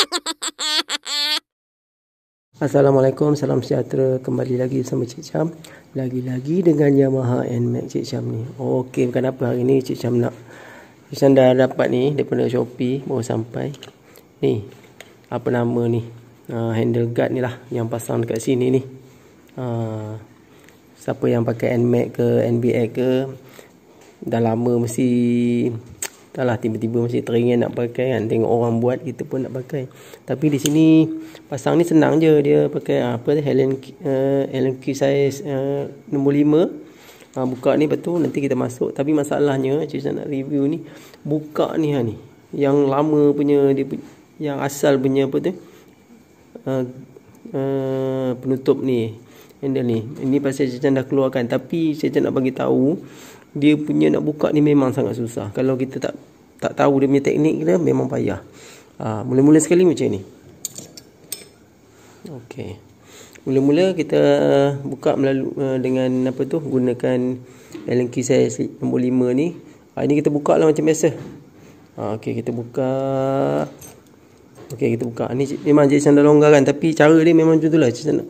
Assalamualaikum, salam sejahtera Kembali lagi bersama Cik Cam Lagi-lagi dengan Yamaha NMAX Cik Cam ni Okey, bukan apa hari ni Cik Cam nak Cik Cam dah dapat ni Daripada Shopee, baru sampai Ni, apa nama ni uh, Handle guard ni lah Yang pasang dekat sini ni uh, Siapa yang pakai NMAX ke NBX ke Dah lama mesti Entahlah tiba-tiba masih teringin nak pakai kan Tengok orang buat kita pun nak pakai Tapi di sini pasang ni senang je Dia pakai ah, apa tu Helen, uh, Helen Q size uh, nombor 5 uh, ah, Buka ni betul nanti kita masuk Tapi masalahnya cik nak review ni Buka ni ha ni Yang lama punya dia Yang asal punya apa tu uh, uh, Penutup ni handle ni. Ini pasal saya dah keluarkan tapi Cecan nak bagi tahu dia punya nak buka ni memang sangat susah. Kalau kita tak tak tahu dia punya teknik dia memang payah. Ah uh, mula-mula sekali macam ni. Okey. Mula-mula kita buka melalui eh, dengan apa tu gunakan Allen key size nombor 5 ni. Ah uh, ini kita buka lah macam biasa. Ah uh, okey kita buka Okey kita buka. Ni memang Cik Chan dah longgarkan tapi cara dia memang macam itulah Cik Chan nak,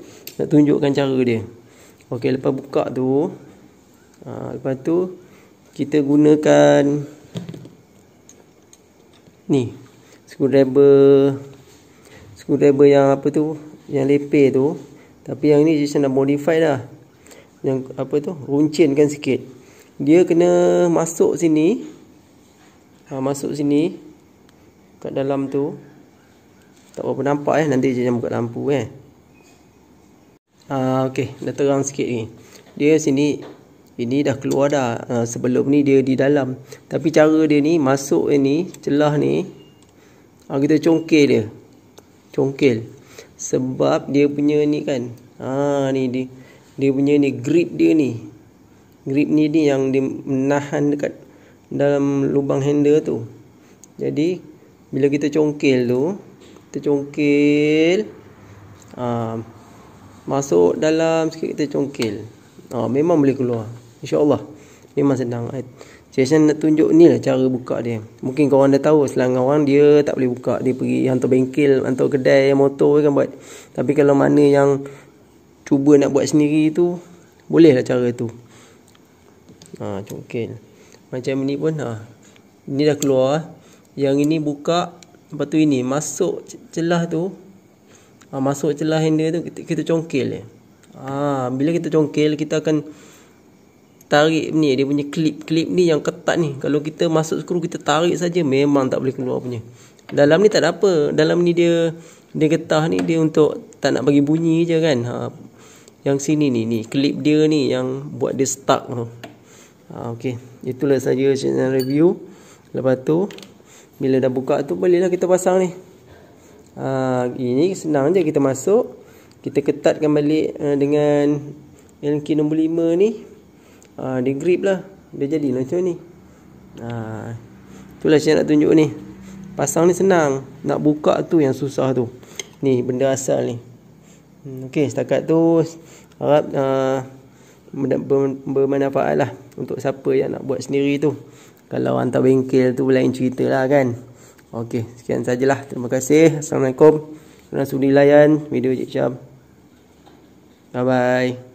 tunjukkan cara dia. Okey lepas buka tu ha, lepas tu kita gunakan ni screwdriver screwdriver yang apa tu yang leper tu tapi yang ni Cik Chan modify dah. Yang apa tu runcinkan sikit. Dia kena masuk sini. Ha, masuk sini kat dalam tu tak berapa nampak eh Nanti je jangan buka lampu eh uh, ah, Okay Dah terang sikit ni Dia sini Ini dah keluar dah uh, Sebelum ni dia di dalam Tapi cara dia ni Masuk ini, Celah ni uh, Kita congkel dia Congkel Sebab dia punya ni kan Haa uh, ni dia Dia punya ni grip dia ni Grip ni ni yang dia menahan dekat Dalam lubang handle tu Jadi Bila kita congkel tu tercongkil ha, ah, masuk dalam sikit kita congkil ha, memang boleh keluar insyaAllah memang senang eh, saya saya nak tunjuk ni lah cara buka dia mungkin korang dah tahu selangor orang dia tak boleh buka dia pergi hantar bengkel hantar kedai motor kan buat tapi kalau mana yang cuba nak buat sendiri tu boleh lah cara tu ha, congkil macam ni pun ha. ni dah keluar yang ini buka Lepas tu ini masuk celah tu ha, masuk celah handle tu kita, kita congkel dia. Ha, bila kita congkel kita akan tarik ni dia punya clip clip ni yang ketat ni. Kalau kita masuk skru kita tarik saja memang tak boleh keluar punya. Dalam ni tak ada apa. Dalam ni dia dia getah ni dia untuk tak nak bagi bunyi je kan. Ha, yang sini ni ni clip dia ni yang buat dia stuck tu. Ha, ah, okay. Itulah saja channel review. Lepas tu bila dah buka tu bolehlah kita pasang ni. Ha, ini senang je kita masuk. Kita ketatkan balik ha, dengan yang key nombor lima ni. Ha, dia grip lah. Dia jadi macam ni. Ha, itulah saya nak tunjuk ni. Pasang ni senang. Nak buka tu yang susah tu. Ni benda asal ni. Hmm, Okey setakat tu. Harap ha, bermanfaat lah. Untuk siapa yang nak buat sendiri tu. Kalau hantar bengkel tu lain cerita lah kan. Okey, sekian sajalah. Terima kasih. Assalamualaikum. Selamat sudi layan video Cik Syam. Bye-bye.